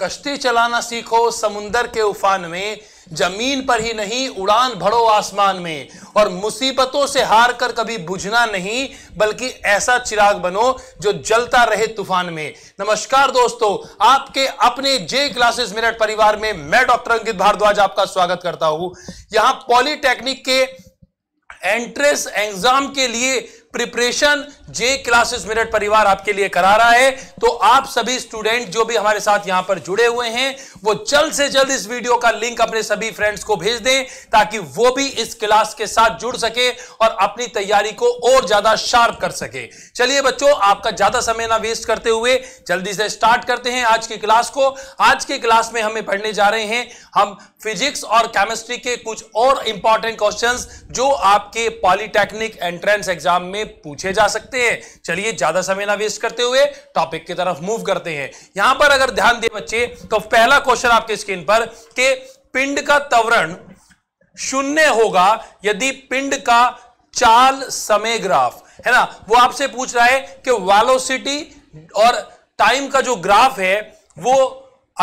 कश्ती चलाना सीखो समुंदर के उफान में जमीन पर ही नहीं उड़ान भरो आसमान में और मुसीबतों से हार कर कभी बुझना नहीं बल्कि ऐसा चिराग बनो जो जलता रहे तूफान में नमस्कार दोस्तों आपके अपने जे क्लासेस मिनट परिवार में मैं डॉक्टर अंकित भारद्वाज आपका स्वागत करता हूं यहां पॉलिटेक्निक के एंट्रेंस एग्जाम के लिए प्रिपरेशन जे क्लासेस मेरठ परिवार आपके लिए करा रहा है तो आप सभी स्टूडेंट जो भी हमारे साथ यहां पर जुड़े हुए हैं वो जल्द से जल्द इस वीडियो का लिंक अपने सभी फ्रेंड्स को भेज दें ताकि वो भी इस क्लास के साथ जुड़ सके और अपनी तैयारी को और ज्यादा शार्प कर सके चलिए बच्चों आपका ज्यादा समय ना वेस्ट करते हुए जल्दी से स्टार्ट करते हैं आज की क्लास को आज की क्लास में हमें पढ़ने जा रहे हैं हम फिजिक्स और केमिस्ट्री के कुछ और इंपॉर्टेंट क्वेश्चन जो आपके पॉलिटेक्निक एंट्रेंस एग्जाम में पूछे जा सकते हैं चलिए ज्यादा समय ना वेस्ट करते हुए टॉपिक की तरफ मूव करते हैं यहां पर अगर ध्यान दें बच्चे तो पहला क्वेश्चन आपके स्क्रीन पर कि पिंड का तवरण शून्य होगा यदि पिंड का चाल समय ग्राफ है ना वो आपसे पूछ रहा है कि वालोसिटी और टाइम का जो ग्राफ है वो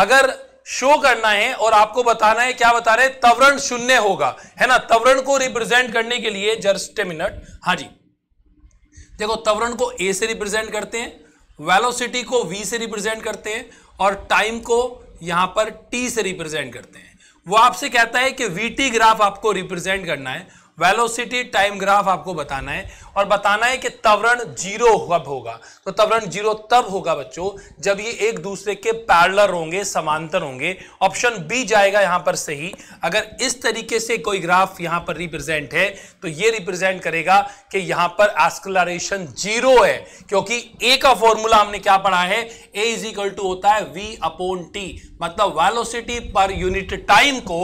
अगर शो करना है और आपको बताना है क्या बता रहे तवरण शून्य होगा है ना तवरण को रिप्रेजेंट करने के लिए जस्ट ए मिनट हाँ जी देखो त्वरण को ए से रिप्रेजेंट करते हैं वेलोसिटी को वी से रिप्रेजेंट करते हैं और टाइम को यहां पर टी से रिप्रेजेंट करते हैं वो आपसे कहता है कि वीटी ग्राफ आपको रिप्रेजेंट करना है वेलोसिटी टाइम ग्राफ आपको बताना है और बताना है कि तवरण जीरो कब होगा तो तवरण जीरो तब होगा बच्चों जब ये एक दूसरे के पैरलर होंगे समांतर होंगे ऑप्शन बी जाएगा यहां पर सही अगर इस तरीके से कोई ग्राफ यहां पर रिप्रेजेंट है तो ये रिप्रेजेंट करेगा कि यहां पर एस्कुलरेशन जीरो है क्योंकि ए का फॉर्मूला हमने क्या पढ़ा है ए इज इक्वल टू होता है वी अपोन टी मतलब वेलोसिटी पर यूनिट टाइम को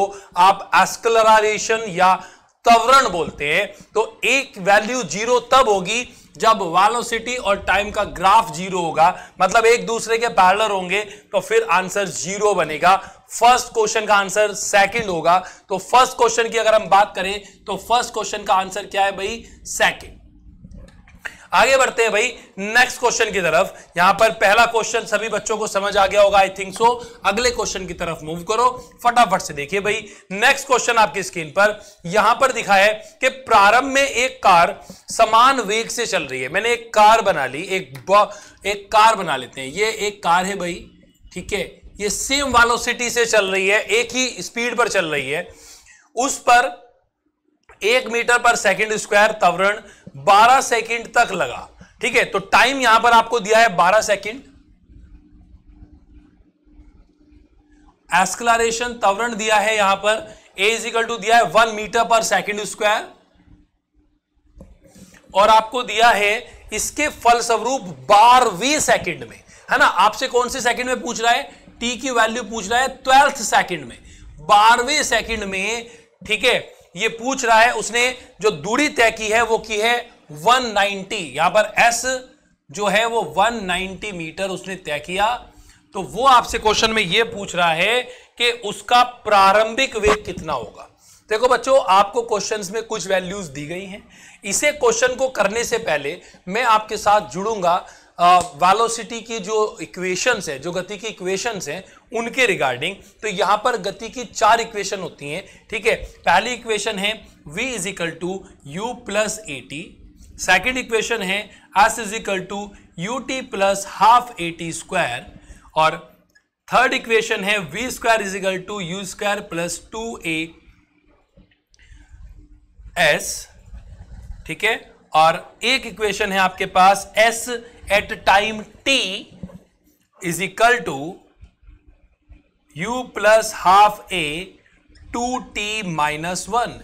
आप एस्कुलराइजेशन या त्वरण बोलते हैं तो एक वैल्यू जीरो तब होगी जब वेलोसिटी और टाइम का ग्राफ जीरो होगा मतलब एक दूसरे के पैरलर होंगे तो फिर आंसर जीरो बनेगा फर्स्ट क्वेश्चन का आंसर सेकंड होगा तो फर्स्ट क्वेश्चन की अगर हम बात करें तो फर्स्ट क्वेश्चन का आंसर क्या है भाई सेकंड आगे बढ़ते हैं भाई नेक्स्ट क्वेश्चन की तरफ यहां पर पहला क्वेश्चन सभी बच्चों को समझ आ गया होगा आई थिंक सो अगले क्वेश्चन की तरफ मूव करो फटाफट से देखिए भाई नेक्स्ट क्वेश्चन आपकी स्क्रीन पर यहां पर दिखा है कि प्रारंभ में एक कार समान वेग से चल रही है मैंने एक कार बना ली एक एक कार बना लेते हैं ये एक कार है भाई ठीक है ये सेम वालोसिटी से चल रही है एक ही स्पीड पर चल रही है उस पर एक मीटर पर सेकेंड स्क्वायर तवरण बारह सेकंड तक लगा ठीक है तो टाइम यहां पर आपको दिया है बारह सेकेंड एस्कलारेशन तवरण दिया है यहां पर ए इकल टू दिया है वन मीटर पर सेकेंड स्क्वायर और आपको दिया है इसके फलस्वरूप बारहवीं सेकंड में है ना आपसे कौन से सेकंड में पूछ रहा है टी की वैल्यू पूछ रहा है ट्वेल्थ सेकंड में बारहवें सेकंड में ठीक है ये पूछ रहा है उसने जो दूरी तय की है वो की है 190 यहां पर एस जो है वो 190 मीटर उसने तय किया तो वो आपसे क्वेश्चन में ये पूछ रहा है कि उसका प्रारंभिक वेग कितना होगा देखो बच्चों आपको क्वेश्चंस में कुछ वैल्यूज दी गई हैं इसे क्वेश्चन को करने से पहले मैं आपके साथ जुड़ूंगा वालोसिटी की जो इक्वेशंस है जो गति की इक्वेशंस हैं उनके रिगार्डिंग तो यहां पर गति की चार इक्वेशन होती हैं ठीक है पहली इक्वेशन है v is equal to u plus a t second equation है s is equal to u t plus half a t square और थर्ड इक्वेशन है v square is equal to you square plus two A s ठीक है और एक equation है आपके पास s at time t is equal to u plus half a two t minus one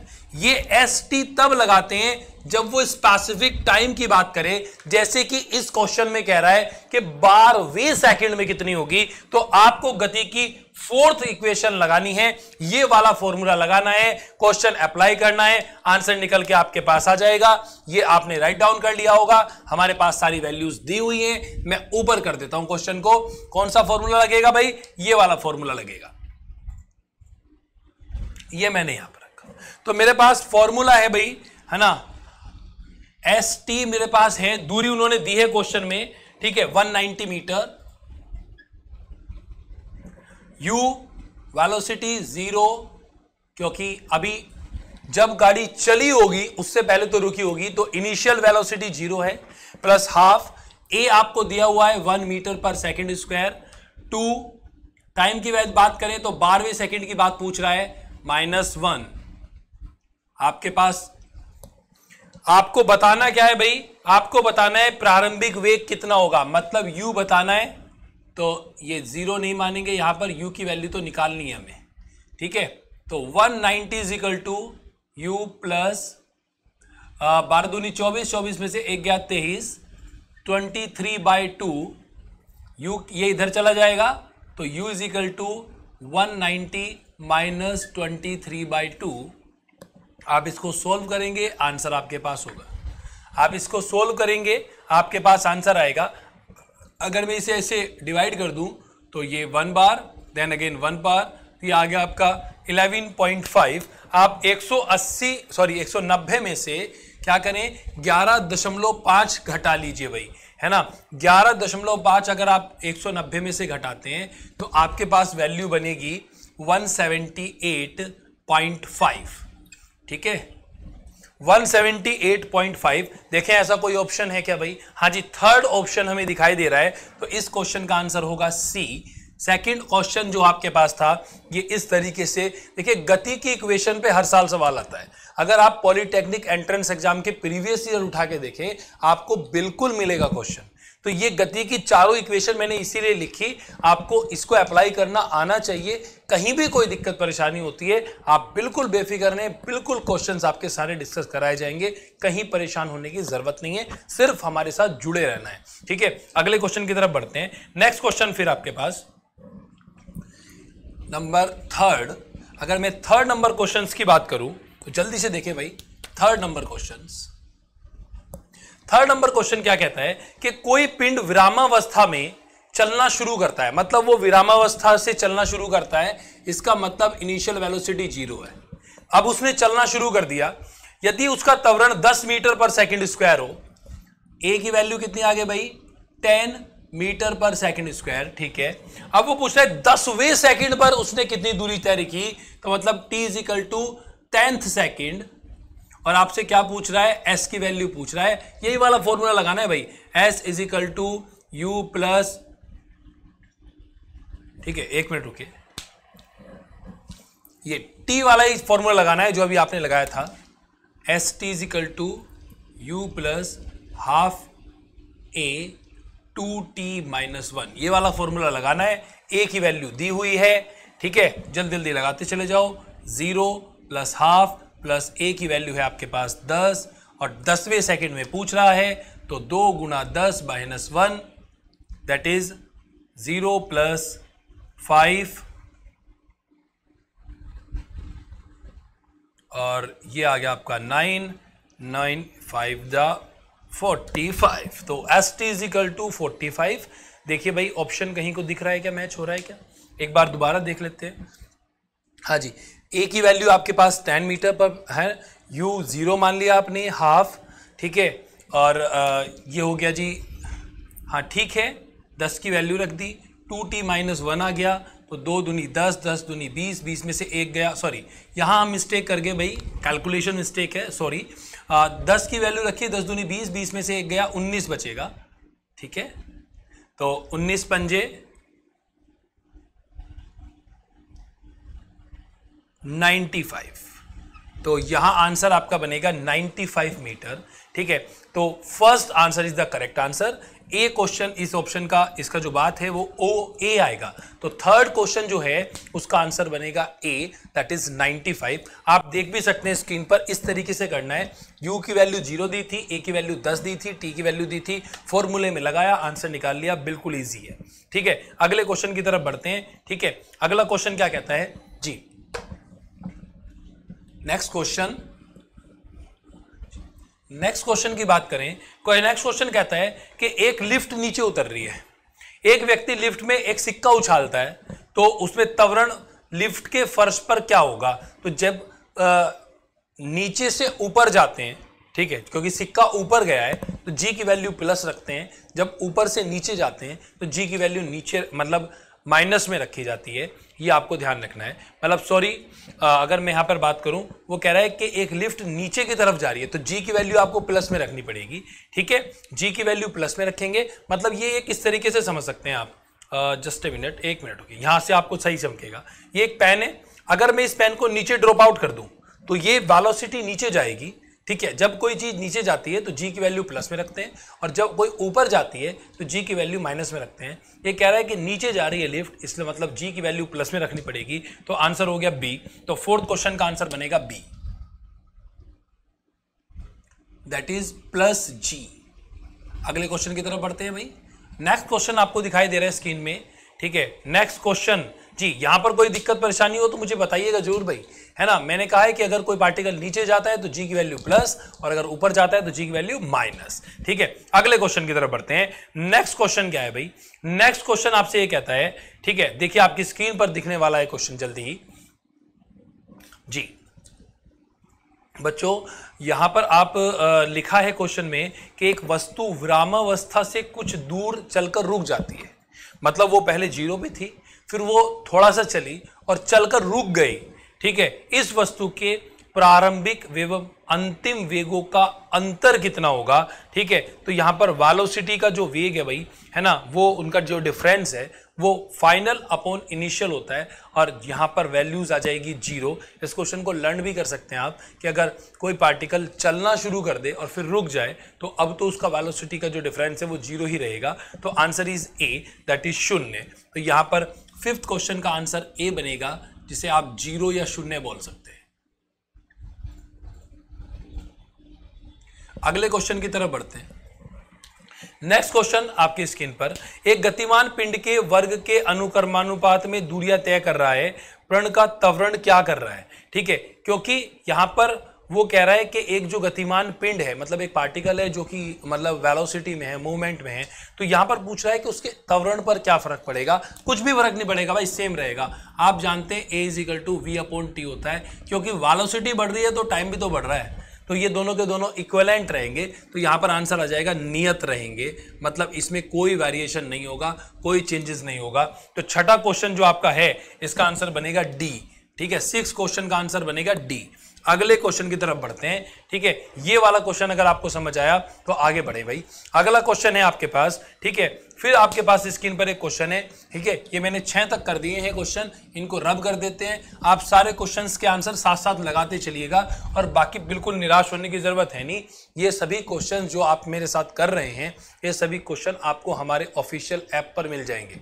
ये एस टी तब लगाते हैं जब वो स्पेसिफिक टाइम की बात करे जैसे कि इस क्वेश्चन में कह रहा है कि बारहवीं सेकंड में कितनी होगी तो आपको गति की फोर्थ इक्वेशन लगानी है ये वाला फॉर्मूला लगाना है क्वेश्चन अप्लाई करना है आंसर निकल के आपके पास आ जाएगा ये आपने राइट डाउन कर लिया होगा हमारे पास सारी वैल्यूज दी हुई है मैं ऊपर कर देता हूं क्वेश्चन को कौन सा फॉर्मूला लगेगा भाई ये वाला फॉर्मूला लगेगा ये मैंने यहां पर रखा तो मेरे पास फॉर्मूला है भाई है ना एस टी मेरे पास है दूरी उन्होंने दी है क्वेश्चन में ठीक है 190 मीटर यू वेलोसिटी जीरो क्योंकि अभी जब गाड़ी चली होगी उससे पहले तो रुकी होगी तो इनिशियल वेलोसिटी जीरो है प्लस हाफ ए आपको दिया हुआ है वन मीटर पर सेकेंड स्क्वायर टू टाइम की बात करें तो बारहवें सेकेंड की बात पूछ रहा है माइनस वन आपके पास आपको बताना क्या है भाई आपको बताना है प्रारंभिक वेग कितना होगा मतलब यू बताना है तो ये ज़ीरो नहीं मानेंगे यहाँ पर यू की वैल्यू तो निकालनी है हमें ठीक है तो one ninety is two u plus बारह दूनी चौबीस चौबीस में से एक गया तेईस twenty three by two u ये इधर चला जाएगा तो u is equal to one ninety minus twenty three by two आप इसको सोल्व करेंगे आंसर आपके पास होगा आप इसको सोल्व करेंगे आपके पास आंसर आएगा अगर मैं इसे ऐसे डिवाइड कर दूं तो ये वन बार देन अगेन वन बार ये आ गया आपका 11.5 आप 180 सॉरी 190 में से क्या करें 11.5 घटा लीजिए भाई है ना 11.5 अगर आप 190 में से घटाते हैं तो आपके पास वैल्यू बनेगी 178.5 ठीक है 178.5 देखें ऐसा कोई ऑप्शन है क्या भाई हाँ जी थर्ड ऑप्शन हमें दिखाई दे रहा है तो इस क्वेश्चन का आंसर होगा सी सेकंड क्वेश्चन जो आपके पास था ये इस तरीके से देखिए गति की इक्वेशन पे हर साल सवाल आता है अगर आप पॉलिटेक्निक एंट्रेंस एग्जाम के प्रीवियस ईयर उठा के देखें आपको बिल्कुल मिलेगा क्वेश्चन तो ये गति की चारों इक्वेशन मैंने इसीलिए लिखी आपको इसको अप्लाई करना आना चाहिए कहीं भी कोई दिक्कत परेशानी होती है आप बिल्कुल बेफिक्र हैं बिल्कुल क्वेश्चंस आपके सारे डिस्कस कराए जाएंगे कहीं परेशान होने की जरूरत नहीं है सिर्फ हमारे साथ जुड़े रहना है ठीक है अगले क्वेश्चन की तरफ बढ़ते हैं नेक्स्ट क्वेश्चन फिर आपके पास नंबर थर्ड अगर मैं थर्ड नंबर क्वेश्चन की बात करूं तो जल्दी से देखें भाई third number question third number question क्या कहता है कि कोई पिंड विरामावस्था में चलना शुरू करता है मतलब वो विरामावस्था से चलना शुरू करता है इसका मतलब इनिशियल वेलोसिटी जीरो है अब उसने चलना शुरू कर दिया यदि उसका त्वरण 10 मीटर पर सेकंड स्क्वायर हो ए की वैल्यू कितनी आ गई भाई 10 मीटर पर सेकंड स्क्वायर ठीक है अब वो पूछ रहा है दसवें सेकंड पर उसने कितनी दूरी तय की तो मतलब t is equal to tenth second और आपसे क्या पूछ रहा है एस की वैल्यू पूछ रहा है यही वाला फॉर्मूला लगाना है भाई s is equal to u plus ठीक है एक मिनट रुकिए ये टी वाला ही फॉर्मूला लगाना है जो अभी आपने लगाया था S T is equal to u plus half a two t minus one ये वाला फॉर्मूला लगाना है ए की वैल्यू दी हुई है ठीक है जल्दी जल्दी लगाते चले जाओ zero plus half plus a की वैल्यू है आपके पास दस और दसवें सेकंड में पूछ रहा है तो दो गुना दस minus one that is zero plus five और ये आ गया आपका nine nine five the forty five तो S T is equal to forty five देखिए भाई ऑप्शन कहीं को दिख रहा है क्या मैच हो रहा है क्या एक बार दोबारा देख लेते हैं हाँ जी ए की वैल्यू आपके पास टेन मीटर पर है यू ज़ीरो मान लिया आपने हाफ ठीक है और आ, ये हो गया जी हाँ ठीक है दस की वैल्यू रख दी टू टी माइनस वन आ गया तो दो दुनी दस दस दुनी बीस बीस में से एक गया सॉरी यहाँ हम मिस्टेक कर गए भाई कैलकुलेशन मिस्टेक है सॉरी दस की वैल्यू रखिए दस दुनी बीस बीस में से एक गया उन्नीस बचेगा ठीक है तो उन्नीस पंजे 95 तो यहां आंसर आपका बनेगा 95 मीटर ठीक है तो first answer is the correct answer a question इस ऑप्शन का इसका जो बात है वो ओ ए आएगा तो थर्ड क्वेश्चन जो है उसका आंसर बनेगा ए दैट इज 95 आप देख भी सकते हैं स्क्रीन पर इस तरीके से करना है यू की वैल्यू जीरो दी थी ए की वैल्यू दस दी थी टी की वैल्यू दी थी फॉर्मूले में लगाया आंसर निकाल लिया बिल्कुल ईजी है ठीक है अगले क्वेश्चन की तरफ बढ़ते हैं ठीक है अगला क्वेश्चन क्या कहता है जी नेक्स्ट क्वेश्चन नेक्स्ट क्वेश्चन की बात करें नेक्स्ट तो क्वेश्चन कहता है कि एक लिफ्ट नीचे उतर रही है एक व्यक्ति लिफ्ट में एक सिक्का उछालता है तो उसमें तवरण लिफ्ट के फर्श पर क्या होगा तो जब आ, नीचे से ऊपर जाते हैं ठीक है क्योंकि सिक्का ऊपर गया है तो जी की वैल्यू प्लस रखते हैं जब ऊपर से नीचे जाते हैं तो जी की वैल्यू नीचे मतलब माइनस में रखी जाती है ये आपको ध्यान रखना है मतलब सॉरी अगर मैं यहाँ पर बात करूँ वो कह रहा है कि एक लिफ्ट नीचे की तरफ जा रही है तो जी की वैल्यू आपको प्लस में रखनी पड़ेगी ठीक है जी की वैल्यू प्लस में रखेंगे मतलब ये किस तरीके से समझ सकते हैं आप जस्ट ए मिनट एक मिनट ओके यहाँ से आपको सही चमकेगा ये एक पेन है अगर मैं इस पेन को नीचे ड्रॉप आउट कर दूँ तो ये वालोसिटी नीचे जाएगी ठीक है जब कोई चीज़ नीचे जाती है तो जी की वैल्यू प्लस में रखते हैं और जब कोई ऊपर जाती है तो जी की वैल्यू माइनस में रखते हैं ये कह रहा है कि नीचे जा रही है लिफ्ट इसलिए मतलब जी की वैल्यू प्लस में रखनी पड़ेगी तो आंसर हो गया बी तो फोर्थ क्वेश्चन का आंसर बनेगा B that is plus G अगले क्वेश्चन की तरफ बढ़ते हैं भाई नेक्स्ट क्वेश्चन आपको दिखाई दे रहा है स्क्रीन में ठीक है नेक्स्ट क्वेश्चन जी यहां पर कोई दिक्कत परेशानी हो तो मुझे बताइएगा जरूर भाई है ना मैंने कहा है कि अगर कोई पार्टिकल नीचे जाता है तो जी की वैल्यू प्लस और अगर ऊपर जाता है तो जी की वैल्यू माइनस ठीक है अगले क्वेश्चन की तरफ बढ़ते हैं नेक्स्ट क्वेश्चन क्या है भाई नेक्स्ट क्वेश्चन आपसे ये कहता है ठीक है देखिए आपकी स्क्रीन पर दिखने वाला है क्वेश्चन जल्दी ही जी बच्चों यहां पर आप लिखा है क्वेश्चन में कि एक वस्तु विरामावस्था से कुछ दूर चलकर रुक जाती है मतलब वो पहले जीरो पे थी फिर वो थोड़ा सा चली और चलकर रुक गई ठीक है इस वस्तु के प्रारंभिक एवं अंतिम वेगों का अंतर कितना होगा ठीक है तो यहाँ पर वालोसिटी का जो वेग है भाई है ना वो उनका जो डिफरेंस है वो फाइनल अपॉन इनिशियल होता है और यहाँ पर वैल्यूज आ जाएगी जीरो इस क्वेश्चन को लर्न भी कर सकते हैं आप कि अगर कोई पार्टिकल चलना शुरू कर दे और फिर रुक जाए तो अब तो उसका वैलोसिटी का जो डिफरेंस है वो जीरो ही रहेगा तो answer is A that is शून्य तो यहाँ पर फिफ्थ क्वेश्चन का आंसर ए बनेगा जिसे आप जीरो या शून्य बोल सकते हैं अगले क्वेश्चन की तरफ बढ़ते हैं नेक्स्ट क्वेश्चन आपकी स्क्रीन पर एक गतिमान पिंड के वर्ग के अनुक्रमानुपात में दूरिया तय कर रहा है प्रण का तवरण क्या कर रहा है ठीक है क्योंकि यहां पर वो कह रहा है कि एक जो गतिमान पिंड है मतलब एक पार्टिकल है जो कि मतलब वेलोसिटी में है मूवमेंट में है तो यहाँ पर पूछ रहा है कि उसके त्वरण पर क्या फर्क पड़ेगा कुछ भी फर्क नहीं पड़ेगा भाई सेम रहेगा आप जानते हैं A is equal to V upon T होता है क्योंकि वेलोसिटी बढ़ रही है तो टाइम भी तो बढ़ रहा है तो ये दोनों के दोनों इक्वलेंट रहेंगे तो यहाँ पर आंसर आ जाएगा नियत रहेंगे मतलब इसमें कोई वेरिएशन नहीं होगा कोई चेंजेस नहीं होगा तो छठा क्वेश्चन जो आपका है इसका आंसर बनेगा डी ठीक है सिक्स क्वेश्चन का आंसर बनेगा डी अगले क्वेश्चन की तरफ बढ़ते हैं ठीक है ये वाला क्वेश्चन अगर आपको समझ आया तो आगे बढ़े भाई अगला क्वेश्चन है आपके पास ठीक है फिर आपके पास स्क्रीन पर एक क्वेश्चन है ठीक है ये मैंने छः तक कर दिए हैं क्वेश्चन इनको रब कर देते हैं आप सारे क्वेश्चन के आंसर साथ साथ लगाते चलिएगा और बाकी बिल्कुल निराश होने की ज़रूरत है नहीं ये सभी क्वेश्चन जो आप मेरे साथ कर रहे हैं ये सभी क्वेश्चन आपको हमारे ऑफिशियल ऐप पर मिल जाएंगे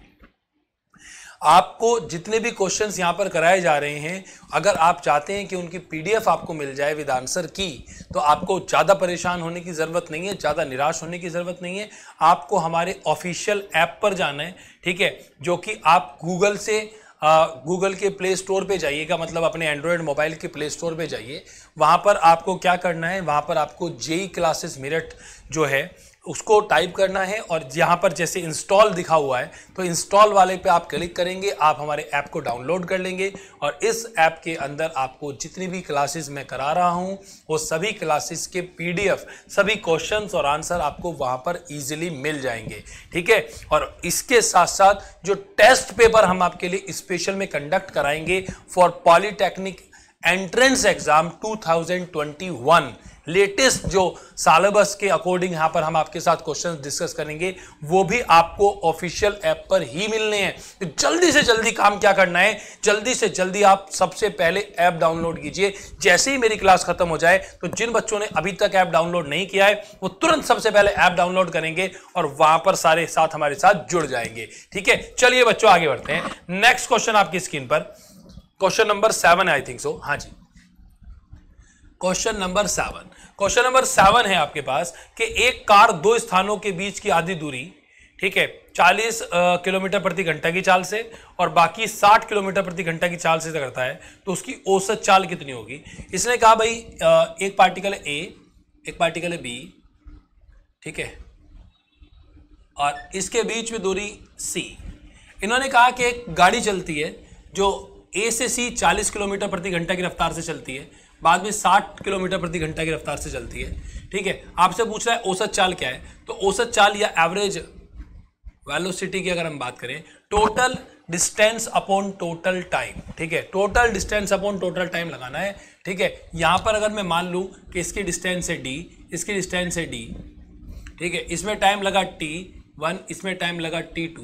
आपको जितने भी क्वेश्चंस यहाँ पर कराए जा रहे हैं अगर आप चाहते हैं कि उनकी पीडीएफ आपको मिल जाए विद आंसर की तो आपको ज़्यादा परेशान होने की ज़रूरत नहीं है ज़्यादा निराश होने की ज़रूरत नहीं है आपको हमारे ऑफिशियल ऐप पर जाना है ठीक है जो कि आप गूगल से गूगल के प्ले स्टोर पर जाइएगा मतलब अपने एंड्रॉयड मोबाइल के प्ले स्टोर पर जाइए वहाँ पर आपको क्या करना है वहाँ पर आपको जेई क्लासेस e मेरठ जो है उसको टाइप करना है और यहाँ पर जैसे इंस्टॉल दिखा हुआ है तो इंस्टॉल वाले पे आप क्लिक करेंगे आप हमारे ऐप को डाउनलोड कर लेंगे और इस ऐप के अंदर आपको जितनी भी क्लासेस मैं करा रहा हूँ वो सभी क्लासेस के पीडीएफ सभी क्वेश्चंस और आंसर आपको वहाँ पर इजीली मिल जाएंगे ठीक है और इसके साथ साथ जो टेस्ट पेपर हम आपके लिए स्पेशल में कंडक्ट कराएंगे for polytechnic entrance exam 2021 latest जो सालेबस के अकॉर्डिंग यहां पर हम आपके साथ क्वेश्चंस डिस्कस करेंगे वो भी आपको ऑफिशियल ऐप पर ही मिलने हैं तो जल्दी से जल्दी काम क्या करना है जल्दी से जल्दी आप सबसे पहले ऐप डाउनलोड कीजिए जैसे ही मेरी क्लास खत्म हो जाए तो जिन बच्चों ने अभी तक ऐप डाउनलोड नहीं किया है वो तुरंत सबसे पहले ऐप डाउनलोड करेंगे और वहां पर सारे साथ हमारे साथ जुड़ जाएंगे ठीक है चलिए बच्चों आगे बढ़ते हैं नेक्स्ट क्वेश्चन आपकी स्क्रीन पर question number seven I think so हाँ जी question number seven question number seven है आपके पास कि एक कार दो स्थानों के बीच की आधी दूरी ठीक है 40 किलोमीटर प्रति घंटा की चाल से और बाकी 60 किलोमीटर प्रति घंटा की चाल से करता है तो उसकी औसत चाल कितनी होगी इसने कहा भाई एक पार्टिकल ए एक पार्टिकल है बी ठीक है और इसके बीच में दूरी सी इन्होंने कहा कि एक गाड़ी चलती है जो ए से सी 40 किलोमीटर प्रति घंटा की रफ्तार से चलती है बाद में 60 किलोमीटर प्रति घंटा की रफ्तार से चलती है ठीक है आपसे पूछ रहा है औसत चाल क्या है तो औसत चाल या एवरेज वेलोसिटी की अगर हम बात करें total distance upon total time ठीक है total distance upon total time लगाना है ठीक है यहाँ पर अगर मैं मान लूँ कि इसकी डिस्टेंस है डी इसकी डिस्टेंस है डी ठीक है इसमें टाइम लगा टी वन इसमें टाइम लगा टी टू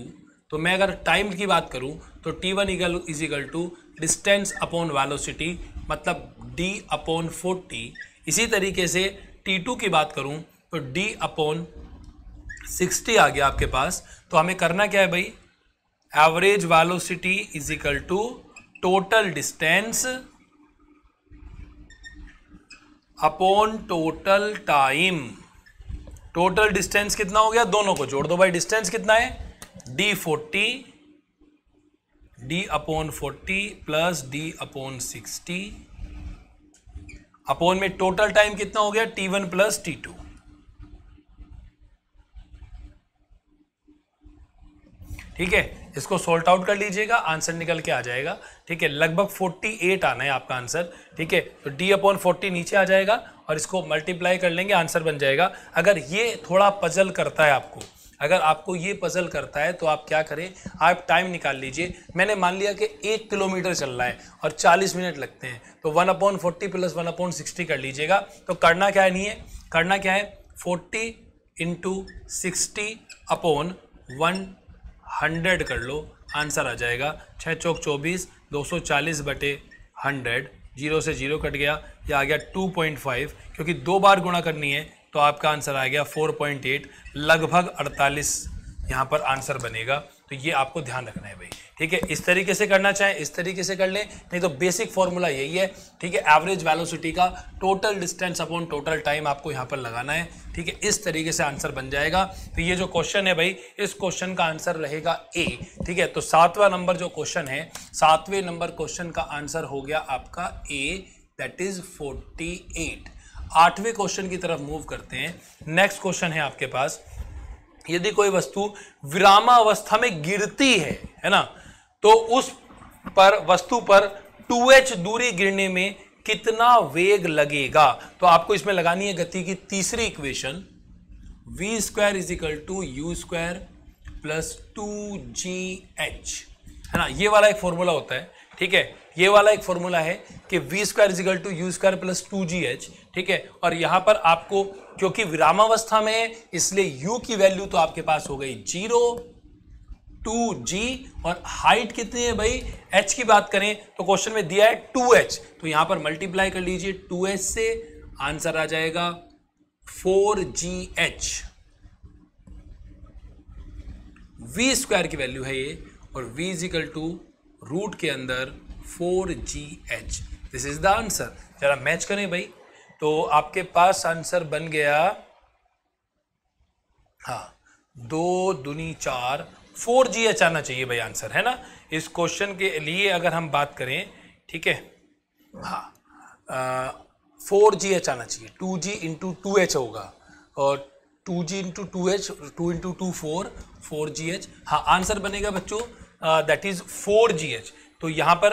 तो मैं अगर टाइम की बात करूँ तो T one is equal to distance upon velocity मतलब डी अपॉन फोर्टी इसी तरीके से टी टू की बात करूं तो डी अपॉन सिक्सटी आ गया आपके पास तो हमें करना क्या है भाई average velocity is equal to total distance upon total time total distance कितना हो गया दोनों को जोड़ दो भाई डिस्टेंस कितना है D forty D upon forty plus D upon sixty upon में टोटल टाइम कितना हो गया T one plus T two ठीक है इसको सॉल्ट आउट कर लीजिएगा आंसर निकल के आ जाएगा ठीक है लगभग 48 आना है आपका आंसर ठीक है तो डी अपॉन फोर्टी नीचे आ जाएगा और इसको मल्टीप्लाई कर लेंगे आंसर बन जाएगा अगर ये थोड़ा पजल करता है आपको अगर आपको ये पजल करता है तो आप क्या करें आप टाइम निकाल लीजिए मैंने मान लिया कि एक किलोमीटर चल रहा है और चालीस मिनट लगते हैं तो one upon forty plus one upon sixty कर लीजिएगा तो करना क्या है नहीं है करना क्या है forty into sixty upon one hundred कर लो आंसर आ जाएगा छः चौक चौबीस दो सौ चालीस बटे हंड्रेड जीरो से जीरो कट गया या आ गया टू पॉइंट फाइव क्योंकि दो बार गुणा करनी है तो आपका आंसर आ गया 4.8 लगभग 48 यहाँ पर आंसर बनेगा तो ये आपको ध्यान रखना है भाई ठीक है इस तरीके से करना चाहें इस तरीके से कर लें नहीं तो बेसिक फॉर्मूला यही है ठीक है एवरेज वेलोसिटी का total distance upon total time आपको यहाँ पर लगाना है ठीक है इस तरीके से आंसर बन जाएगा तो ये जो क्वेश्चन है भाई इस क्वेश्चन का आंसर रहेगा ए ठीक है तो सातवां नंबर जो क्वेश्चन है सातवें नंबर क्वेश्चन का आंसर हो गया आपका A that is forty eight आठवें क्वेश्चन की तरफ मूव करते हैं नेक्स्ट क्वेश्चन है आपके पास यदि कोई वस्तु विरामा अवस्था में गिरती है है ना तो उस पर वस्तु पर 2h दूरी गिरने में कितना वेग लगेगा तो आपको इसमें लगानी है गति की तीसरी equation v square is equal to you square plus two G H है ना ये वाला एक फॉर्मूला होता है ठीक है ये वाला एक फॉर्मूला है कि V square is equal to you square plus two G H ठीक है और यहां पर आपको क्योंकि विरामावस्था में है इसलिए u की वैल्यू तो आपके पास हो गई जीरो टू जी और हाइट कितनी है भाई h की बात करें तो क्वेश्चन में दिया है टू एच तो यहां पर मल्टीप्लाई कर लीजिए टू एच से आंसर आ जाएगा four G H V square की वैल्यू है ये और वी इजिकल टू रूट के अंदर four G H this is the answer जरा मैच करें भाई तो आपके पास आंसर बन गया हाँ दो दुनी चार फोर जी एच आना चाहिए भाई आंसर है ना इस क्वेश्चन के लिए अगर हम बात करें ठीक है हाँ फोर जी एच आना चाहिए two G into two H होगा और two G into two H two into two four four G H हाँ आंसर बनेगा बच्चों that is four G H तो यहाँ पर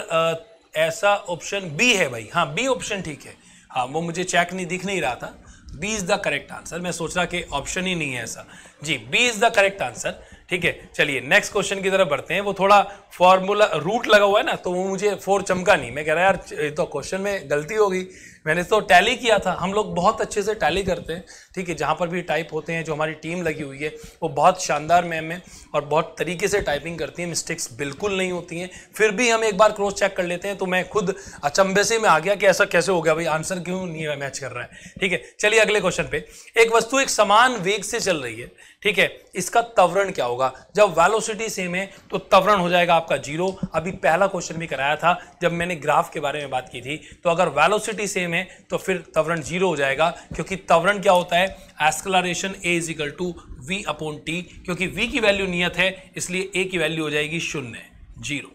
ऐसा ऑप्शन बी है भाई हाँ बी ऑप्शन ठीक है हाँ वो मुझे चेक नहीं दिख नहीं रहा था B is the correct answer मैं सोच रहा कि ऑप्शन ही नहीं है ऐसा जी B is the correct answer ठीक है चलिए नेक्स्ट क्वेश्चन की तरफ बढ़ते हैं वो थोड़ा फॉर्मूला रूट लगा हुआ है ना तो वो मुझे फोर चमका नहीं मैं कह रहा यार तो क्वेश्चन में गलती होगी मैंने तो टैली किया था हम लोग बहुत अच्छे से टैली करते हैं ठीक है जहाँ पर भी टाइप होते हैं जो हमारी टीम लगी हुई है वो बहुत शानदार मैम है और बहुत तरीके से टाइपिंग करती हैं मिस्टेक्स बिल्कुल नहीं होती हैं फिर भी हम एक बार क्रॉस चेक कर लेते हैं तो मैं खुद अचंभे से मैं आ गया कि ऐसा कैसे हो गया भाई आंसर क्यों नहीं मैच कर रहा है ठीक है चलिए अगले क्वेश्चन पे एक वस्तु एक समान वेग से चल रही है ठीक है इसका तवरण क्या होगा जब वेलोसिटी सेम है तो तवरण हो जाएगा आपका जीरो अभी पहला क्वेश्चन भी कराया था जब मैंने ग्राफ के बारे में बात की थी तो अगर वेलोसिटी सेम में तो फिर तवरण जीरो हो जाएगा क्योंकि तवरण क्या होता है acceleration A is equal to V upon T क्योंकि वी की वैल्यू नियत है इसलिए ए की वैल्यू हो जाएगी शून्य जीरो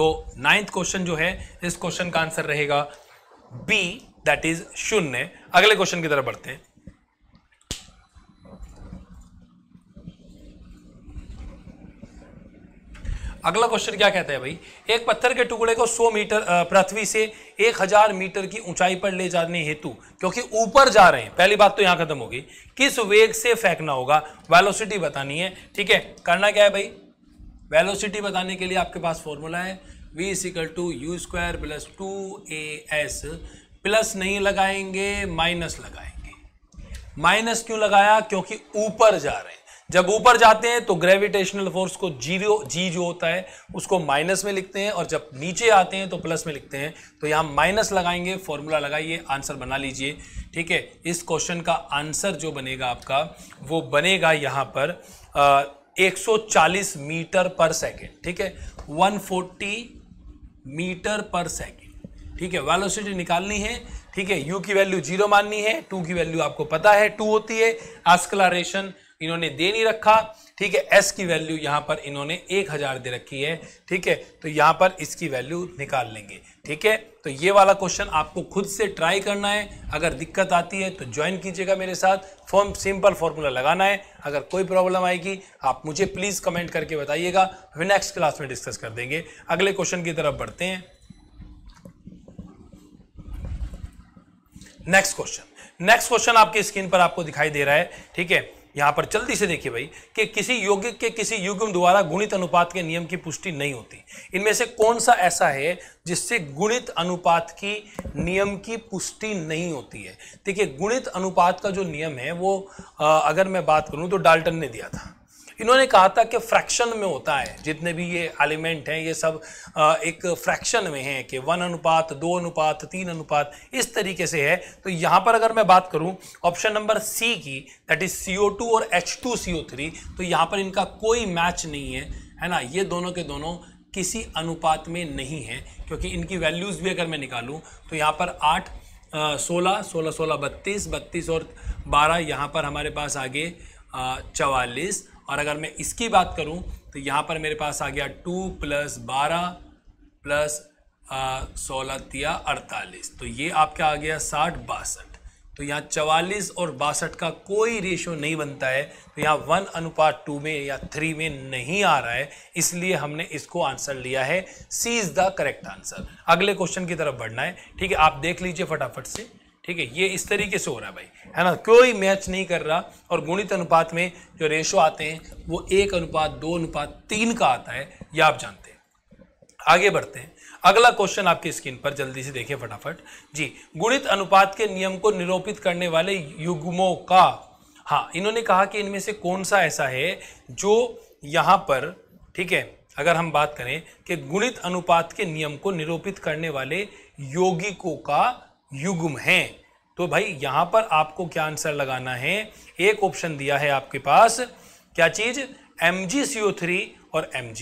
तो नाइन्थ क्वेश्चन जो है इस क्वेश्चन का आंसर रहेगा बी दैट इज शून्य अगले क्वेश्चन की तरफ बढ़ते हैं अगला क्वेश्चन क्या कहता है भाई एक पत्थर के टुकड़े को 100 मीटर पृथ्वी से 1000 मीटर की ऊंचाई पर ले जाने हेतु क्योंकि ऊपर जा रहे हैं पहली बात तो यहां खत्म होगी किस वेग से फेंकना होगा वेलोसिटी बतानी है ठीक है करना क्या है भाई वेलोसिटी बताने के लिए आपके पास फॉर्मूला है V is equal to you square plus two A S plus नहीं लगाएंगे माइनस लगाएंगे माइनस क्यों लगाया क्योंकि ऊपर जा रहे हैं जब ऊपर जाते हैं तो ग्रेविटेशनल फोर्स को जीरो जी जो होता है उसको माइनस में लिखते हैं और जब नीचे आते हैं तो प्लस में लिखते हैं तो यहाँ माइनस लगाएंगे फॉर्मूला लगाइए आंसर बना लीजिए ठीक है इस क्वेश्चन का आंसर जो बनेगा आपका वो बनेगा यहाँ पर आ, 140 मीटर पर सेकेंड ठीक है 140 मीटर पर सेकेंड ठीक है वेलोसिटी निकालनी है ठीक है यू की वैल्यू जीरो माननी है टू की वैल्यू आपको पता है टू होती है एस्कलारेशन इन्होंने दे नहीं रखा ठीक है एस की वैल्यू यहां पर इन्होंने एक हज़ार दे रखी है ठीक है तो यहां पर इसकी वैल्यू निकाल लेंगे ठीक है तो ये वाला क्वेश्चन आपको खुद से ट्राई करना है अगर दिक्कत आती है तो ज्वाइन कीजिएगा मेरे साथ फॉर्म सिंपल फॉर्मूला लगाना है अगर कोई प्रॉब्लम आएगी आप मुझे प्लीज़ कमेंट करके बताइएगा नेक्स्ट क्लास में डिस्कस कर देंगे अगले क्वेश्चन की तरफ बढ़ते हैं नेक्स्ट क्वेश्चन नेक्स्ट क्वेश्चन आपकी स्क्रीन पर आपको दिखाई दे रहा है ठीक है यहाँ पर जल्दी से देखिए भाई कि किसी यौगिक के किसी युग्म द्वारा गुणित अनुपात के नियम की पुष्टि नहीं होती इनमें से कौन सा ऐसा है जिससे गुणित अनुपात की नियम की पुष्टि नहीं होती है देखिए गुणित अनुपात का जो नियम है वो आ, अगर मैं बात करूँ तो डाल्टन ने दिया था इन्होंने कहा था कि फ्रैक्शन में होता है जितने भी ये एलिमेंट हैं ये सब एक फ्रैक्शन में हैं कि वन अनुपात दो अनुपात तीन अनुपात इस तरीके से है तो यहाँ पर अगर मैं बात करूँ ऑप्शन नंबर सी की दैट इज सी और एच टू तो यहाँ पर इनका कोई मैच नहीं है है ना ये दोनों के दोनों किसी अनुपात में नहीं है क्योंकि इनकी वैल्यूज़ भी अगर मैं निकालूँ तो यहाँ पर आठ सोलह सोलह सोलह बत्तीस बत्तीस और बारह यहाँ पर हमारे पास आगे चवालीस और अगर मैं इसकी बात करूं तो यहाँ पर मेरे पास आ गया टू प्लस बारह प्लस सोलह तिया अड़तालीस तो ये आपका आ गया साठ बासठ तो यहाँ चवालीस और बासठ का कोई रेशो नहीं बनता है तो यहाँ वन अनुपात टू में या थ्री में नहीं आ रहा है इसलिए हमने इसको आंसर लिया है C is the correct answer अगले क्वेश्चन की तरफ बढ़ना है ठीक है आप देख लीजिए फटाफट से ठीक है ये इस तरीके से हो रहा है भाई है ना कोई मैच नहीं कर रहा और गुणित अनुपात में जो रेशो आते हैं वो एक अनुपात दो अनुपात तीन का आता है ये आप जानते हैं आगे बढ़ते हैं अगला क्वेश्चन आपकी स्क्रीन पर जल्दी से देखिए फटाफट जी गुणित अनुपात के नियम को निरूपित करने वाले युग्मों का हाँ इन्होंने कहा कि इनमें से कौन सा ऐसा है जो यहाँ पर ठीक है अगर हम बात करें कि गुणित अनुपात के नियम को निरूपित करने वाले यौगिकों का युग्म हैं तो भाई यहां पर आपको क्या आंसर लगाना है एक ऑप्शन दिया है आपके पास क्या चीज एम थ्री और एम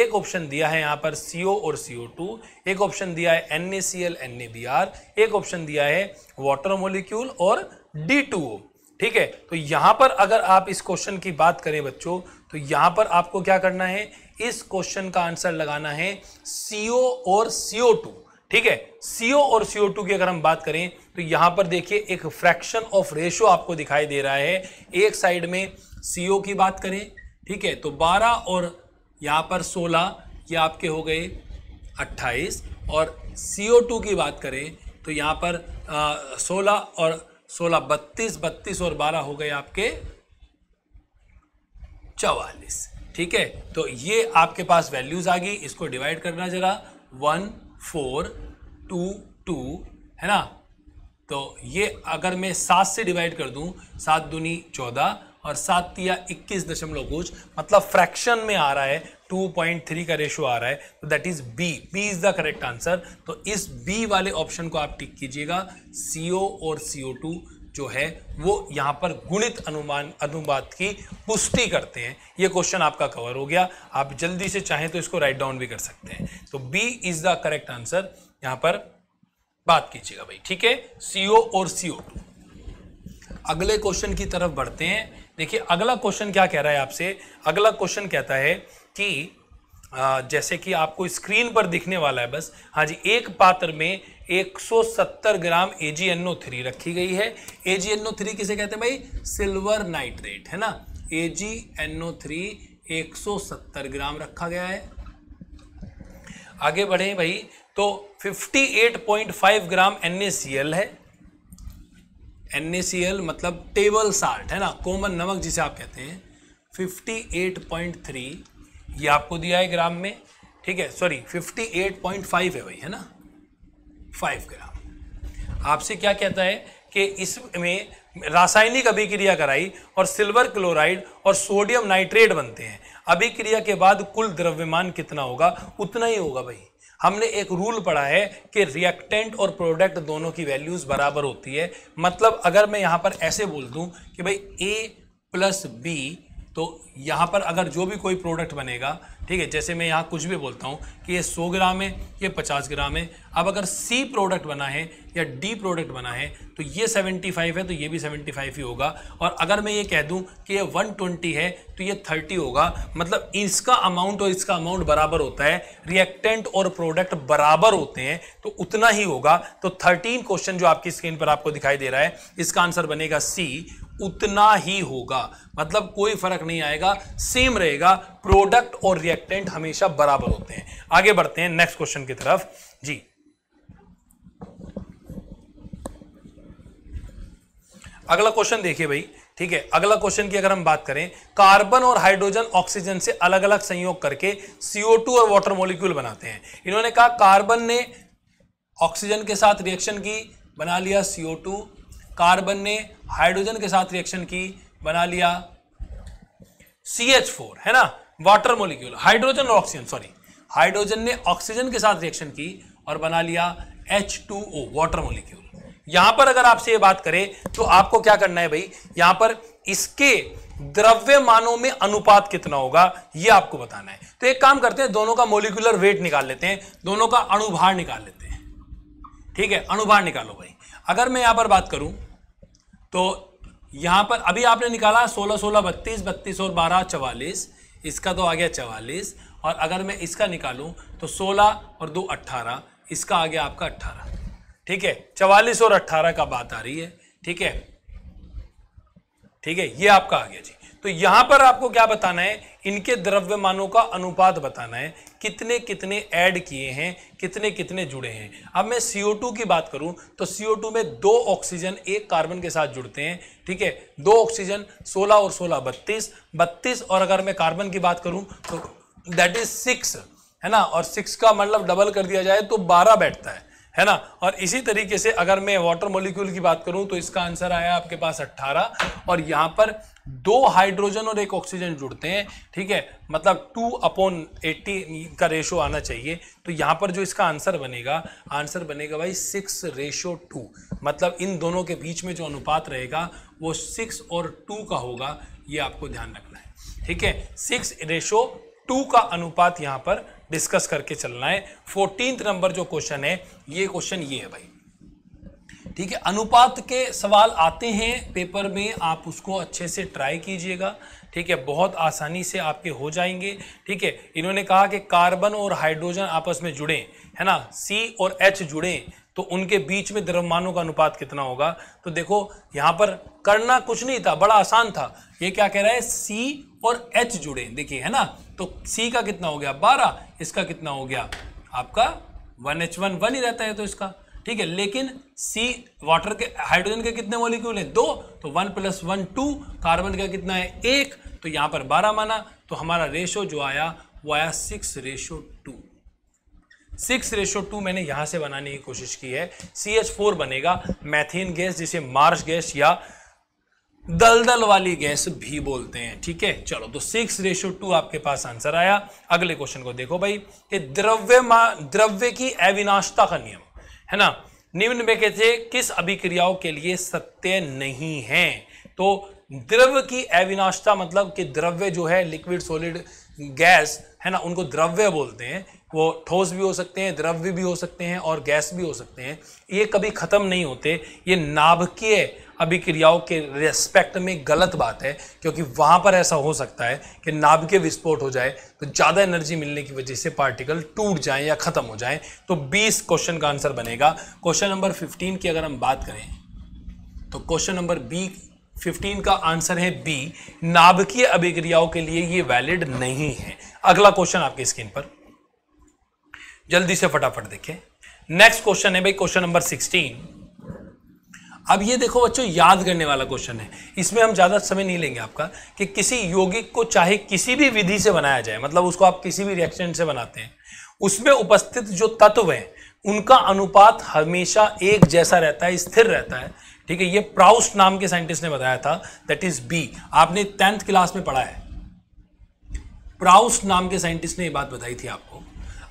एक ऑप्शन दिया है यहाँ पर सीओ और टू एक ऑप्शन दिया है N N A A C L B R एक ऑप्शन दिया है वाटर मोलिक्यूल और डी टू ओ ठीक है तो यहाँ पर अगर आप इस क्वेश्चन की बात करें बच्चों तो यहाँ पर आपको क्या करना है इस क्वेश्चन का आंसर लगाना है सीओ और टू ठीक है सीओ और सीओ टू की अगर हम बात करें तो यहां पर देखिए एक फ्रैक्शन ऑफ रेशो आपको दिखाई दे रहा है एक साइड में सीओ की बात करें ठीक है तो 12 और यहां पर 16 ये आपके हो गए 28 और सीओ टू की बात करें तो यहां पर आ, 16 और 16 बत्तीस बत्तीस और 12 हो गए आपके चवालीस ठीक है तो ये आपके पास वैल्यूज आ गई इसको डिवाइड करना जरा वन फोर टू टू है ना तो ये अगर मैं सात से डिवाइड कर दूं सात दूनी चौदह और सात या इक्कीस दशमलव कुछ मतलब फ्रैक्शन में आ रहा है टू पॉइंट थ्री का रेशो आ रहा है तो that is B B is the correct answer तो इस बी वाले ऑप्शन को आप टिक कीजिएगा सीओ और सीओ टू जो है वो यहाँ पर गुणित अनुमान अनुवाद की पुष्टि करते हैं ये क्वेश्चन आपका कवर हो गया आप जल्दी से चाहें तो इसको राइट डाउन भी कर सकते हैं तो B is the correct answer यहाँ पर बात कीजिएगा भाई ठीक है सीओ और सीओ टू अगले क्वेश्चन की तरफ बढ़ते हैं देखिए अगला क्वेश्चन क्या कह रहा है आपसे अगला क्वेश्चन कहता है कि जैसे कि आपको स्क्रीन पर दिखने वाला है बस हाँ जी एक पात्र में 170 ग्राम ए जी थ्री रखी गई है ए जी थ्री किसे कहते हैं भाई सिल्वर नाइट्रेट है ना ए जी थ्री सत्तर ग्राम रखा गया है आगे बढ़े भाई तो 58.5 ग्राम एल है एल मतलब टेबल साल्ट है ना कॉमन नमक जिसे आप कहते हैं 58.3 ये आपको दिया है ग्राम में ठीक है sorry fifty eight point five है भाई है ना फाइव ग्राम आपसे क्या कहता है कि इसमें रासायनिक अभिक्रिया कराई और सिल्वर क्लोराइड और सोडियम नाइट्रेट बनते हैं अभिक्रिया के बाद कुल द्रव्यमान कितना होगा उतना ही होगा भाई हमने एक रूल पढ़ा है कि रिएक्टेंट और प्रोडक्ट दोनों की वैल्यूज़ बराबर होती है मतलब अगर मैं यहाँ पर ऐसे बोल दूँ कि भाई ए प्लस बी तो यहाँ पर अगर जो भी कोई प्रोडक्ट बनेगा ठीक है जैसे मैं यहाँ कुछ भी बोलता हूँ कि ये 100 ग्राम है ये 50 ग्राम है अब अगर सी प्रोडक्ट बना है या डी प्रोडक्ट बना है तो ये 75 है तो ये भी 75 ही होगा और अगर मैं ये कह दूँ कि ये 120 है तो ये 30 होगा मतलब इसका अमाउंट और इसका अमाउंट बराबर होता है रिएक्टेंट और प्रोडक्ट बराबर होते हैं तो उतना ही होगा तो थर्टीन क्वेश्चन जो आपकी स्क्रीन पर आपको दिखाई दे रहा है इसका आंसर बनेगा सी उतना ही होगा मतलब कोई फर्क नहीं आएगा सेम रहेगा प्रोडक्ट और रिएक्टेंट हमेशा बराबर होते हैं आगे बढ़ते हैं नेक्स्ट क्वेश्चन की तरफ जी अगला क्वेश्चन देखिए भाई ठीक है अगला क्वेश्चन की अगर हम बात करें कार्बन और हाइड्रोजन ऑक्सीजन से अलग अलग संयोग करके CO2 और वाटर मॉलिक्यूल बनाते हैं इन्होंने कहा कार्बन ने ऑक्सीजन के साथ रिएक्शन की बना लिया CO2 कार्बन ने हाइड्रोजन के साथ रिएक्शन की बना लिया सी एच फोर है ना वाटर मोलिक्यूल हाइड्रोजन और ऑक्सीजन सॉरी हाइड्रोजन ने ऑक्सीजन के साथ रिएक्शन की और बना लिया H two O water molecule यहां पर अगर आपसे ये बात करें तो आपको क्या करना है भाई यहां पर इसके द्रव्य मानों में अनुपात कितना होगा ये आपको बताना है तो एक काम करते हैं दोनों का मोलिकुलर वेट निकाल लेते हैं दोनों का अणुभार निकाल लेते हैं ठीक है अणुभार निकालो भाई अगर मैं यहां पर बात करूं तो यहाँ पर अभी आपने निकाला सोलह सोलह बत्तीस बत्तीस और बारह चवालीस इसका तो आ गया चवालीस और अगर मैं इसका निकालूँ तो सोलह और दो अट्ठारह इसका आ गया आपका अट्ठारह ठीक है चवालीस और अट्ठारह का बात आ रही है ठीक है ठीक है ये आपका आ गया जी तो यहां पर आपको क्या बताना है इनके द्रव्यमानों का अनुपात बताना है कितने कितने ऐड किए हैं कितने कितने जुड़े हैं अब मैं CO2 की बात करूं तो CO2 में दो ऑक्सीजन एक कार्बन के साथ जुड़ते हैं ठीक है दो ऑक्सीजन 16 और 16 बत्तीस बत्तीस और अगर मैं कार्बन की बात करूं तो दैट इज सिक्स है ना और सिक्स का मतलब डबल कर दिया जाए तो बारह बैठता है है ना और इसी तरीके से अगर मैं वाटर मॉलिक्यूल की बात करूं तो इसका आंसर आया आपके पास अट्ठारह और यहाँ पर दो हाइड्रोजन और एक ऑक्सीजन जुड़ते हैं ठीक है मतलब टू अपॉन एट्टी का रेशो आना चाहिए तो यहाँ पर जो इसका आंसर बनेगा आंसर बनेगा भाई सिक्स रेशो टू मतलब इन दोनों के बीच में जो अनुपात रहेगा वो सिक्स और टू का होगा ये आपको ध्यान रखना है ठीक है सिक्स रेशो टू का अनुपात यहाँ पर डिस्कस करके चलना है फोर्टीन नंबर जो क्वेश्चन है ये क्वेश्चन ये है भाई ठीक है अनुपात के सवाल आते हैं पेपर में आप उसको अच्छे से ट्राई कीजिएगा ठीक है बहुत आसानी से आपके हो जाएंगे ठीक है इन्होंने कहा कि कार्बन और हाइड्रोजन आपस में जुड़े है ना सी और एच जुड़े तो उनके बीच में द्रव्यमानों का अनुपात कितना होगा तो देखो यहाँ पर करना कुछ नहीं था बड़ा आसान था ये क्या कह रहा है सी और एच जुड़े देखिए है ना तो सी का कितना हो गया बारह इसका कितना हो गया आपका वन एच वन वन ही रहता है तो इसका ठीक है लेकिन सी वाटर के हाइड्रोजन के कितने मॉलिक्यूल हैं दो तो one plus one two carbon का कितना है एक तो यहां पर बारह माना तो हमारा रेशो जो आया वो आया six ratio two six ratio two मैंने यहां से बनाने की कोशिश की है सी एच फोर बनेगा मैथेन गैस जिसे मार्श गैस या दलदल वाली गैस भी बोलते हैं ठीक है चलो तो सिक्स रेशो टू आपके पास आंसर आया अगले क्वेश्चन को देखो भाई कि द्रव्य द्रव्य की अविनाशता का नियम है ना निम्न में कहते किस अभिक्रियाओं के लिए सत्य नहीं है तो द्रव्य की अविनाशता मतलब कि द्रव्य जो है लिक्विड सॉलिड गैस है ना उनको द्रव्य बोलते हैं वो ठोस भी हो सकते हैं द्रव्य भी हो सकते हैं और गैस भी हो सकते हैं ये कभी ख़त्म नहीं होते ये नाभकीय अभिक्रियाओं के रेस्पेक्ट में गलत बात है क्योंकि वहां पर ऐसा हो सकता है कि नाभ के विस्फोट हो जाए तो ज़्यादा एनर्जी मिलने की वजह से पार्टिकल टूट जाए या ख़त्म हो जाए तो बीस क्वेश्चन का आंसर बनेगा क्वेश्चन नंबर फिफ्टीन की अगर हम बात करें तो क्वेश्चन नंबर बी फिफ्टीन का आंसर है बी नाभिकीय अभिक्रियाओं के लिए ये वैलिड नहीं है अगला क्वेश्चन आपकी स्क्रीन पर जल्दी से फटाफट देखें नेक्स्ट क्वेश्चन है भाई क्वेश्चन नंबर सिक्सटीन अब ये देखो बच्चों याद करने वाला क्वेश्चन है इसमें हम ज़्यादा समय नहीं लेंगे आपका कि किसी यौगिक को चाहे किसी भी विधि से बनाया जाए मतलब उसको आप किसी भी रिएक्शन से बनाते हैं उसमें उपस्थित जो तत्व हैं उनका अनुपात हमेशा एक जैसा रहता है स्थिर रहता है ठीक है ये प्राउस्ट नाम के साइंटिस्ट ने बताया था दैट इज बी आपने टेंथ क्लास में पढ़ा है प्राउस्ट नाम के साइंटिस्ट ने ये बात बताई थी आपको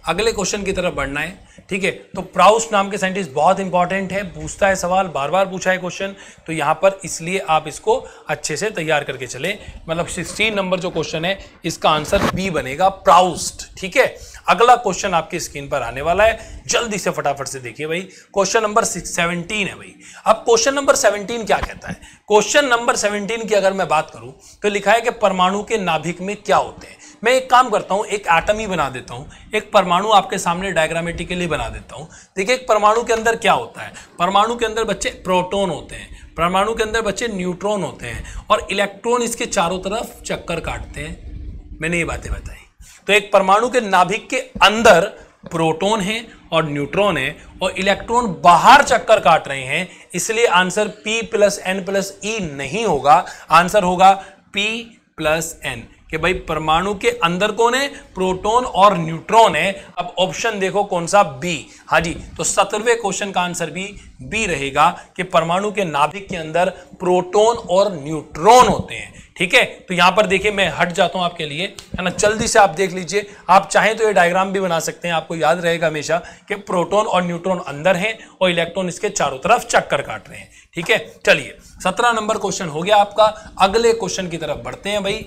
अगले क्वेश्चन की तरफ बढ़ना है ठीक है तो प्राउस नाम के साइंटिस्ट बहुत इंपॉर्टेंट है पूछता है सवाल बार बार पूछा है क्वेश्चन तो यहाँ पर इसलिए आप इसको अच्छे से तैयार करके चले मतलब सिक्सटीन नंबर जो क्वेश्चन है इसका आंसर बी बनेगा प्राउस्ट ठीक है अगला क्वेश्चन आपकी स्क्रीन पर आने वाला है जल्दी से फटाफट से देखिए भाई क्वेश्चन नंबर सेवनटीन है भाई अब क्वेश्चन नंबर सेवनटीन क्या कहता है क्वेश्चन नंबर सेवनटीन की अगर मैं बात करूं तो लिखा है कि परमाणु के नाभिक में क्या होते हैं मैं एक काम करता हूं एक एटम ही बना देता हूं एक परमाणु आपके सामने डायग्रामेटिकली बना देता हूं देखिए एक परमाणु के अंदर क्या होता है परमाणु के अंदर बच्चे प्रोटोन होते हैं परमाणु के अंदर बच्चे न्यूट्रॉन होते हैं और इलेक्ट्रॉन इसके चारों तरफ चक्कर काटते हैं मैंने ये बातें बताई तो एक परमाणु के नाभिक के अंदर प्रोटोन है और न्यूट्रॉन है और इलेक्ट्रॉन बाहर चक्कर काट रहे हैं इसलिए answer P plus N plus E नहीं होगा आंसर होगा P प्लस एन कि भाई परमाणु के अंदर कौन है प्रोटॉन और न्यूट्रॉन है अब ऑप्शन देखो कौन सा बी हाँ जी तो सत्रहवें क्वेश्चन का आंसर भी बी रहेगा कि परमाणु के नाभिक के अंदर प्रोटॉन और न्यूट्रॉन होते हैं ठीक है तो यहां पर देखिए मैं हट जाता हूं आपके लिए है ना जल्दी से आप देख लीजिए आप चाहें तो ये डायग्राम भी बना सकते हैं आपको याद रहेगा हमेशा कि प्रोटॉन और न्यूट्रॉन अंदर हैं और इलेक्ट्रॉन इसके चारों तरफ चक्कर काट रहे हैं ठीक है चलिए सत्रह नंबर क्वेश्चन हो गया आपका अगले क्वेश्चन की तरफ बढ़ते हैं भाई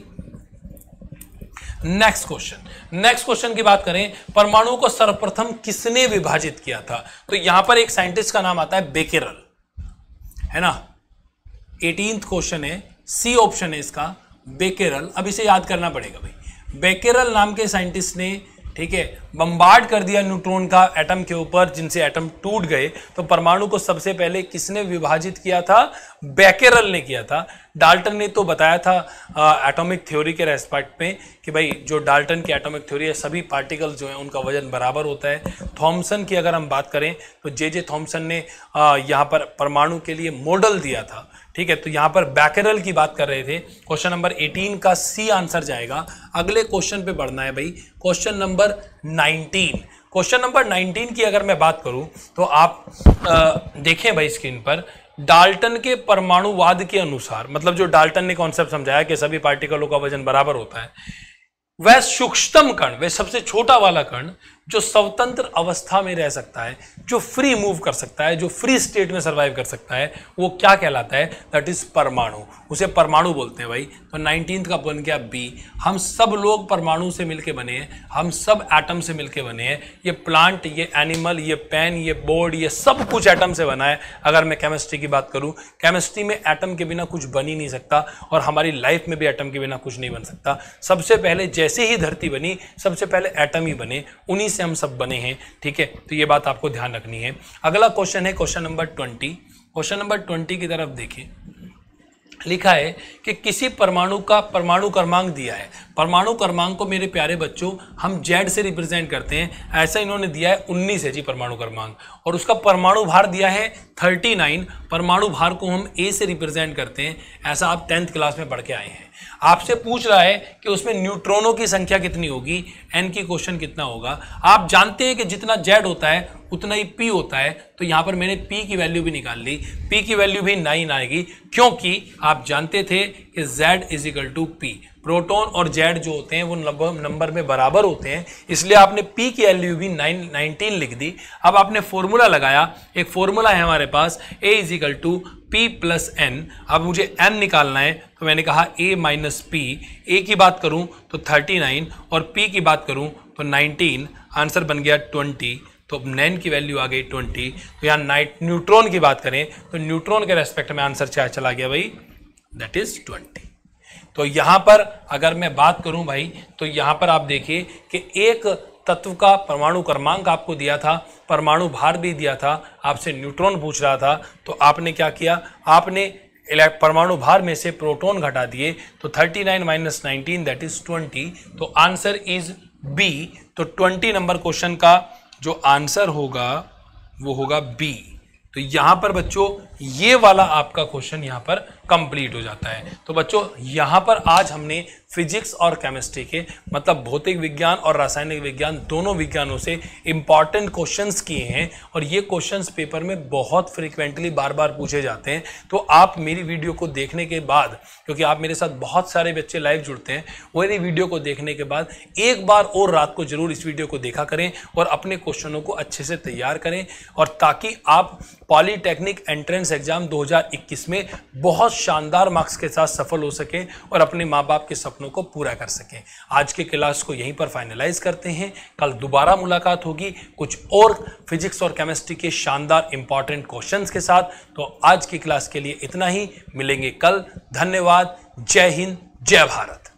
नेक्स्ट क्वेश्चन नेक्स्ट क्वेश्चन की बात करें परमाणु को सर्वप्रथम किसने विभाजित किया था तो यहां पर एक साइंटिस्ट का नाम आता है बेकेरल है ना एटीन क्वेश्चन है सी ऑप्शन है इसका बेकेरल अब इसे याद करना पड़ेगा भाई बेकेरल नाम के साइंटिस्ट ने ठीक है बम्बार्ड कर दिया न्यूट्रॉन का एटम के ऊपर जिनसे एटम टूट गए तो परमाणु को सबसे पहले किसने विभाजित किया था बैकेरल ने किया था डाल्टन ने तो बताया था एटॉमिक थ्योरी के रेस्पेक्ट में कि भाई जो डाल्टन की एटॉमिक थ्योरी है सभी पार्टिकल जो हैं उनका वजन बराबर होता है थॉम्सन की अगर हम बात करें तो जे जे थॉम्सन ने यहाँ पर परमाणु के लिए मॉडल दिया था ठीक है तो यहाँ पर बैकरल की बात कर रहे थे क्वेश्चन नंबर 18 का सी आंसर जाएगा अगले क्वेश्चन पे बढ़ना है भाई क्वेश्चन नंबर 19 क्वेश्चन नंबर 19 की अगर मैं बात करूं तो आप आ, देखें भाई स्क्रीन पर डाल्टन के परमाणुवाद के अनुसार मतलब जो डाल्टन ने कॉन्सेप्ट समझाया कि सभी पार्टिकलों का वजन बराबर होता है वह सूक्ष्मतम कण वह सबसे छोटा वाला कण जो स्वतंत्र अवस्था में रह सकता है जो फ्री मूव कर सकता है जो फ्री स्टेट में सर्वाइव कर सकता है वो क्या कहलाता है दैट इज परमाणु उसे परमाणु बोलते हैं भाई तो नाइनटीन का बन गया बी हम सब लोग परमाणु से मिलके बने हैं हम सब एटम से मिलके बने हैं ये प्लांट ये एनिमल ये पेन ये बोर्ड ये सब कुछ एटम से बना है अगर मैं केमिस्ट्री की बात करूँ केमिस्ट्री में एटम के बिना कुछ बन ही नहीं सकता और हमारी लाइफ में भी एटम के बिना कुछ नहीं बन सकता सबसे पहले जैसे ही धरती बनी सबसे पहले एटम ही बने उन्हीं से हम सब बने हैं ठीक है तो ये बात आपको ध्यान रखनी है अगला क्वेश्चन है question number twenty question number twenty की तरफ देखें लिखा है कि किसी परमाणु का परमाणु क्रमांक दिया है परमाणु क्रमांक को मेरे प्यारे बच्चों हम जेड से रिप्रेजेंट करते हैं ऐसा इन्होंने दिया है उन्नीस है जी परमाणु क्रमांक और उसका परमाणु भार दिया है थर्टी नाइन परमाणु भार को हम ए से रिप्रेजेंट करते हैं ऐसा आप टेंथ क्लास में पढ़ के आए हैं आपसे पूछ रहा है कि उसमें न्यूट्रॉनों की संख्या कितनी होगी एन की क्वेश्चन कितना होगा आप जानते हैं कि जितना जेड होता है उतना ही पी होता है तो यहां पर मैंने पी की वैल्यू भी निकाल ली पी की वैल्यू भी नाइन आएगी क्योंकि आप जानते थे कि Z is equal to P proton और जेड जो होते हैं वो नंबर में बराबर होते हैं इसलिए आपने पी की वैल्यू भी नाइन नाइनटीन लिख दी अब आपने फॉर्मूला लगाया एक फॉर्मूला है हमारे पास A is two P plus N अब मुझे n निकालना है तो मैंने कहा a माइनस पी ए की बात करूं तो 39 और p की बात करूं तो 19 आंसर बन गया 20 तो अब नैन की वैल्यू आ गई 20 तो यहाँ नाइट न्यूट्रॉन की बात करें तो न्यूट्रॉन के रेस्पेक्ट में आंसर क्या चला गया भाई दैट इज़ 20 तो यहाँ पर अगर मैं बात करूँ भाई तो यहाँ पर आप देखिए कि एक तत्व का परमाणु क्रमांक आपको दिया था परमाणु भार भी दिया था आपसे न्यूट्रॉन पूछ रहा था तो आपने क्या किया आपने परमाणु भार में से प्रोटॉन घटा दिए तो 39 nine minus nineteen that is 20 तो आंसर इज बी तो 20 नंबर क्वेश्चन का जो आंसर होगा वो होगा बी तो यहाँ पर बच्चों ये वाला आपका क्वेश्चन यहाँ पर कंप्लीट हो जाता है तो बच्चों यहाँ पर आज हमने फिजिक्स और केमिस्ट्री के मतलब भौतिक विज्ञान और रासायनिक विज्ञान दोनों विज्ञानों से इम्पॉर्टेंट क्वेश्चंस किए हैं और ये क्वेश्चंस पेपर में बहुत फ्रिक्वेंटली बार बार पूछे जाते हैं तो आप मेरी वीडियो को देखने के बाद क्योंकि आप मेरे साथ बहुत सारे बच्चे लाइव जुड़ते हैं मेरी वीडियो को देखने के बाद एक बार और रात को जरूर इस वीडियो को देखा करें और अपने क्वेश्चनों को अच्छे से तैयार करें और ताकि आप पॉलीटेक्निक एंट्रेंस एग्जाम दो में बहुत शानदार मार्क्स के साथ सफल हो सकें और अपने माँ बाप के सपनों को पूरा कर सकें आज के क्लास को यहीं पर फाइनलाइज करते हैं कल दोबारा मुलाकात होगी कुछ और फिजिक्स और केमिस्ट्री के शानदार इंपॉर्टेंट क्वेश्चन के साथ तो आज की क्लास के लिए इतना ही मिलेंगे कल धन्यवाद जय हिंद जय भारत